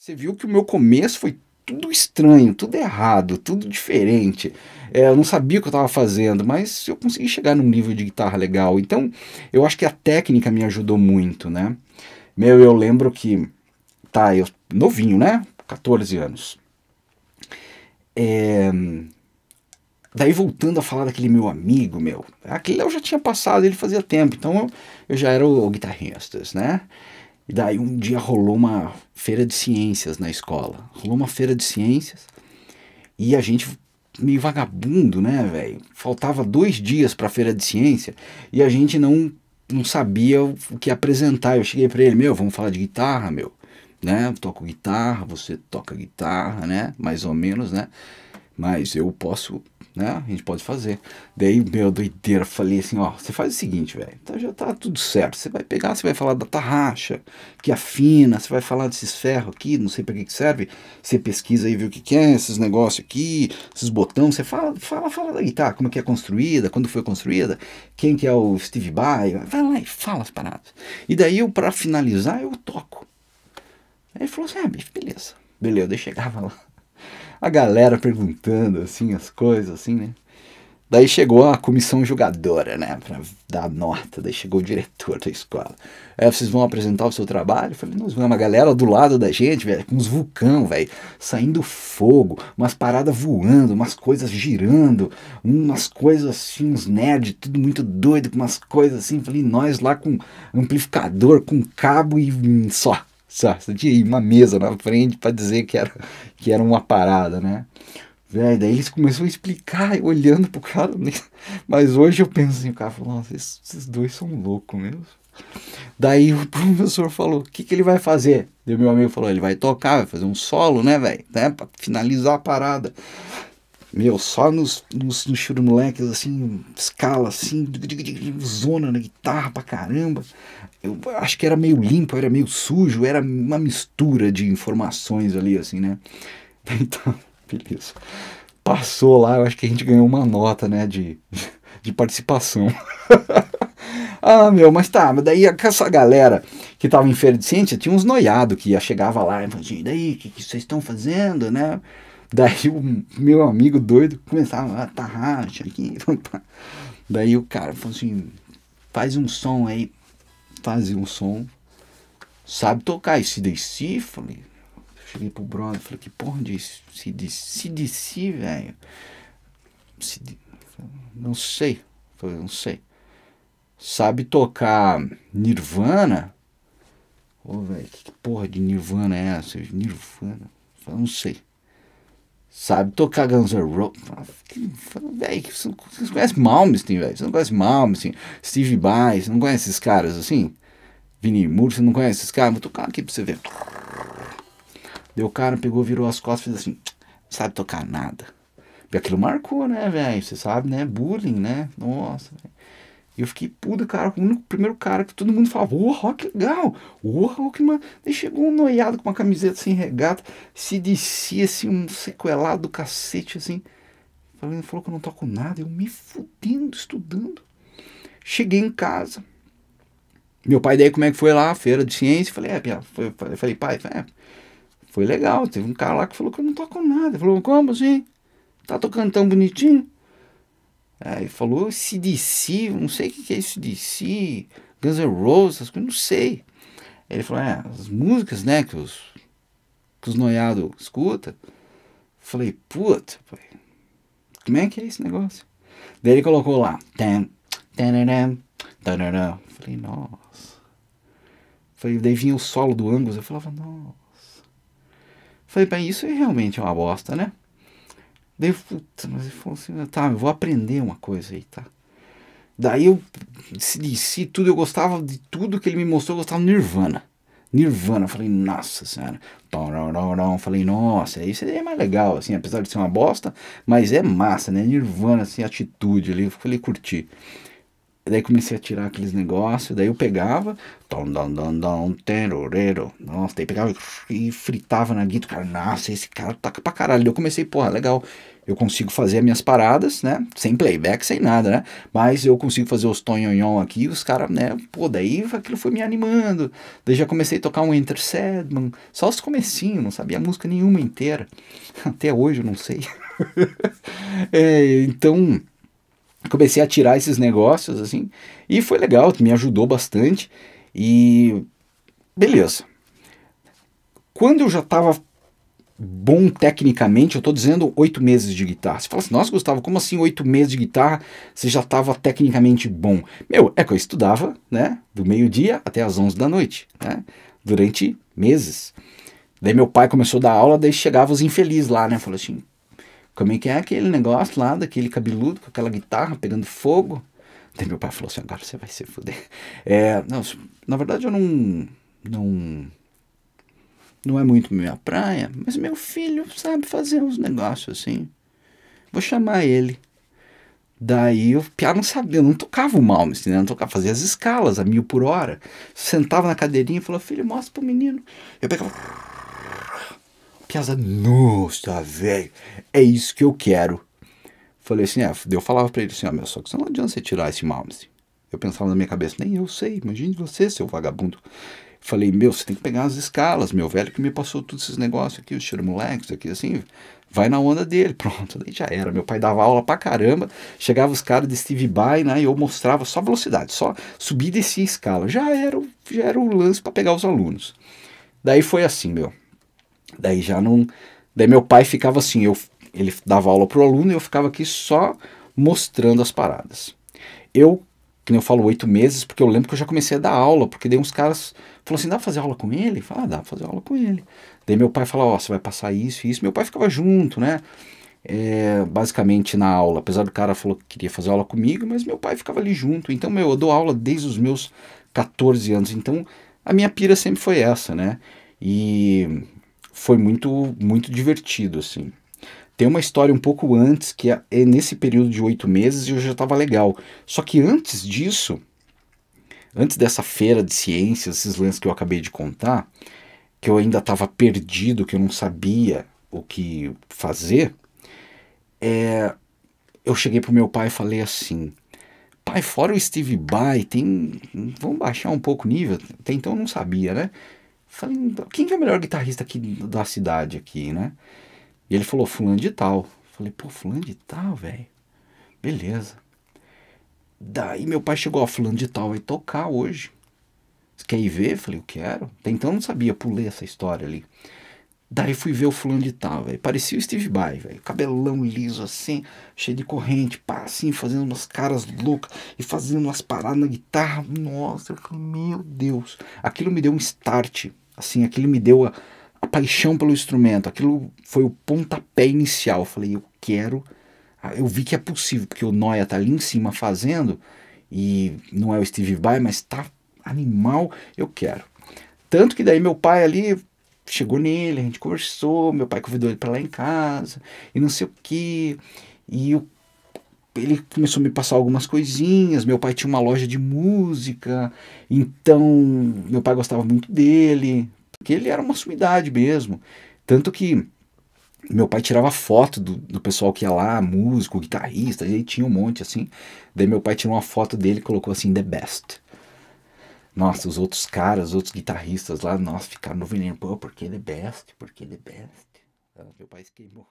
Você viu que o meu começo foi tudo estranho, tudo errado, tudo diferente. É, eu não sabia o que eu estava fazendo, mas eu consegui chegar num nível de guitarra legal. Então, eu acho que a técnica me ajudou muito, né? Meu, eu lembro que, tá, eu novinho, né? 14 anos. É, Daí voltando a falar daquele meu amigo, meu, aquele eu já tinha passado, ele fazia tempo, então eu, eu já era o, o guitarrista, né? E daí um dia rolou uma feira de ciências na escola. Rolou uma feira de ciências e a gente meio vagabundo, né, velho? Faltava dois dias para a feira de ciência e a gente não não sabia o que apresentar. Eu cheguei para ele, meu, vamos falar de guitarra, meu, né? Eu toco guitarra, você toca guitarra, né? Mais ou menos, né? Mas eu posso, né? A gente pode fazer. Daí, meu doideira, falei assim: ó, você faz o seguinte, velho. Tá, já tá tudo certo. Você vai pegar, você vai falar da tarraxa, que afina, você vai falar desses ferros aqui, não sei para que, que serve. Você pesquisa aí, vê o que, que é, esses negócios aqui, esses botões. Você fala, fala, fala da guitarra, tá? como é que é construída, quando foi construída, quem que é o Steve Vai. Vai lá e fala as paradas. E daí, eu, para finalizar, eu toco. Aí ele falou assim: ah, beleza. Beleza, eu chegava lá a galera perguntando assim as coisas, assim, né? Daí chegou a comissão julgadora, né, para dar nota. Daí chegou o diretor da escola. é vocês vão apresentar o seu trabalho? Eu falei, nós vamos. A galera do lado da gente, velho, com uns vulcão, velho, saindo fogo, umas paradas voando, umas coisas girando, umas coisas assim, uns nerds, tudo muito doido, com umas coisas assim. falei, nós lá com amplificador, com cabo e só de uma mesa na frente para dizer que era, que era uma parada, né? Velho, daí eles começaram a explicar, olhando pro cara. Né? Mas hoje eu penso assim, o cara falou, nossa, esses, esses dois são loucos mesmo. Daí o professor falou, o que, que ele vai fazer? E meu amigo falou, ele vai tocar, vai fazer um solo, né, velho? Né, pra finalizar a parada. Meu, só nos, nos, nos churumuleques, assim, escala, assim, zona na guitarra pra caramba. Eu acho que era meio limpo, era meio sujo, era uma mistura de informações ali, assim, né? Então, beleza. Passou lá, eu acho que a gente ganhou uma nota, né, de, de participação. Ah, meu, mas tá, mas daí essa galera que tava em feira de ciência tinha uns noiados que ia, chegava lá e né, falava, assim, e daí, o que, que vocês estão fazendo, né? Daí o meu amigo doido começava a tarraxa aqui. Daí o cara falou assim: faz um som aí. faz um som. Sabe tocar esse DC? Falei, cheguei pro brother, falei, que porra de CDC, velho? Não sei. Falei, não sei. Sabe tocar Nirvana? Ô, velho, que porra de Nirvana é essa? Nirvana? Falei, não sei sabe? Tocar Guns N' Roses. Velho, você não conhece Malmsteen, velho. Você não conhece Malmsteen, Steve Vai, você não conhece esses caras assim? Vini Muro, você não conhece esses caras? Vou tocar aqui pra você ver. Deu o cara, pegou, virou as costas, fez assim. Não sabe tocar nada. E aquilo marcou, né, velho? Você sabe, né? Bullying, né? Nossa, velho. E eu fiquei puto, cara, o único primeiro cara que todo mundo falava, oh, que legal, uau, Rockman. Daí chegou um noiado com uma camiseta sem regata, se descia assim, um sequelado do cacete, assim. Falando, falou que eu não toco nada, eu me fudendo, estudando. Cheguei em casa. Meu pai daí como é que foi lá, feira de ciência, falei, é, minha, foi, falei, pai, é, foi legal, teve um cara lá que falou que eu não toco nada. Ele falou, como assim? Tá tocando tão bonitinho? Aí falou CDC, não sei o que é isso, CDC, Guns N' Roses, essas coisas, não sei. Aí ele falou, é, as músicas, né, que os, que os noiados escuta. Falei, puta, pai, como é que é esse negócio? Daí ele colocou lá, tan, tananam, tananam. Falei, nossa. Falei, daí vinha o solo do Angus, eu falava, nossa. Falei, bem, isso é realmente é uma bosta, né? Daí, puta, mas ele falou assim, tá, eu vou aprender uma coisa aí, tá? Daí eu disse tudo, eu gostava de tudo que ele me mostrou, eu gostava de Nirvana. Nirvana, eu falei, nossa senhora. falei, nossa, isso é mais legal, assim, apesar de ser uma bosta, mas é massa, né? Nirvana, assim, atitude ali, eu falei, curti. Daí comecei a tirar aqueles negócios, daí eu pegava, tom, dom, dom, dom, terorero, nossa, daí pegava e fritava na guita, cara, nossa, esse cara toca pra caralho. Eu comecei, porra, legal, eu consigo fazer as minhas paradas, né, sem playback, sem nada, né, mas eu consigo fazer os tonhonhon aqui, os caras, né, pô, daí aquilo foi me animando. Daí já comecei a tocar um Enter Sedman, só os comecinhos, não sabia música nenhuma inteira. Até hoje eu não sei. é, então comecei a tirar esses negócios, assim, e foi legal, me ajudou bastante, e beleza. Quando eu já estava bom tecnicamente, eu estou dizendo oito meses de guitarra. Você fala assim, nossa Gustavo, como assim oito meses de guitarra você já estava tecnicamente bom? Meu, é que eu estudava, né, do meio-dia até as onze da noite, né, durante meses. Daí meu pai começou a dar aula, daí chegava os infelizes lá, né, falou assim, como é que é aquele negócio lá daquele cabeludo com aquela guitarra pegando fogo? Daí meu pai falou assim: agora você vai se fuder. É, não, na verdade eu não. Não. Não é muito minha praia, mas meu filho sabe fazer uns negócios assim. Vou chamar ele. Daí o piá não sabia, eu não tocava o Malmes, né? não tocava, fazia as escalas a mil por hora. Sentava na cadeirinha e falava: filho, mostra pro menino. Eu pegava Piazza, nossa, velho, é isso que eu quero. Falei assim, é, eu falava pra ele assim, ó, meu, só que não adianta você tirar esse Malmsteen. Eu pensava na minha cabeça, nem eu sei, imagine você, seu vagabundo. Falei, meu, você tem que pegar as escalas, meu velho, que me passou todos esses negócios aqui, os tiramoleques aqui, assim, vai na onda dele, pronto, daí já era. Meu pai dava aula pra caramba, chegava os caras de Steve Vai, né, e eu mostrava só velocidade, só subir e descer escala. Já era, já era o lance para pegar os alunos. Daí foi assim, meu. Daí já não. Daí meu pai ficava assim, eu, ele dava aula pro aluno e eu ficava aqui só mostrando as paradas. Eu, que nem eu falo, oito meses, porque eu lembro que eu já comecei a dar aula, porque daí uns caras falaram assim, dá pra fazer aula com ele? Fala, ah, dá pra fazer aula com ele. Daí meu pai falava, ó, você vai passar isso e isso. Meu pai ficava junto, né? É, basicamente na aula, apesar do cara falou que queria fazer aula comigo, mas meu pai ficava ali junto. Então, meu, eu dou aula desde os meus 14 anos. Então, a minha pira sempre foi essa, né? E foi muito, muito divertido, assim. Tem uma história um pouco antes, que é, é nesse período de oito meses eu já estava legal. Só que antes disso, antes dessa feira de ciências, esses lances que eu acabei de contar, que eu ainda estava perdido, que eu não sabia o que fazer, é, eu cheguei pro meu pai e falei assim: pai, fora o Steve Vai, tem, vamos baixar um pouco o nível. Até então eu não sabia, né? Falei, quem que é o melhor guitarrista aqui da cidade aqui, né? E ele falou, fulano de tal. Falei, pô, fulano de tal, velho. Beleza. Daí meu pai chegou, ó, fulano de tal vai tocar hoje. Você quer ir ver? Falei, eu quero. Até então eu não sabia, pulei essa história ali. Daí fui ver o fulano de tal, velho. Parecia o Steve Vai, velho. Cabelão liso assim, cheio de corrente, pá, assim, fazendo umas caras loucas e fazendo umas paradas na guitarra. Nossa, eu falei, meu Deus. Aquilo me deu um start, assim, aquilo me deu a, a paixão pelo instrumento. Aquilo foi o pontapé inicial. Eu falei, eu quero. Ah, eu vi que é possível, porque o Noia tá ali em cima fazendo e não é o Steve Vai, mas tá animal, eu quero. Tanto que daí meu pai ali chegou nele, a gente conversou, meu pai convidou ele para lá em casa, e não sei o que. E ele começou a me passar algumas coisinhas. Meu pai tinha uma loja de música, então meu pai gostava muito dele, porque ele era uma sumidade mesmo. Tanto que meu pai tirava foto do, do pessoal que ia lá, músico, guitarrista, e tinha um monte assim. Daí meu pai tirou uma foto dele e colocou assim: The Best. Nossa, os outros caras, os outros guitarristas lá, nossa, ficaram no Vinil Pô, porque ele é best, porque ele é best. Ah, meu pai se queimou.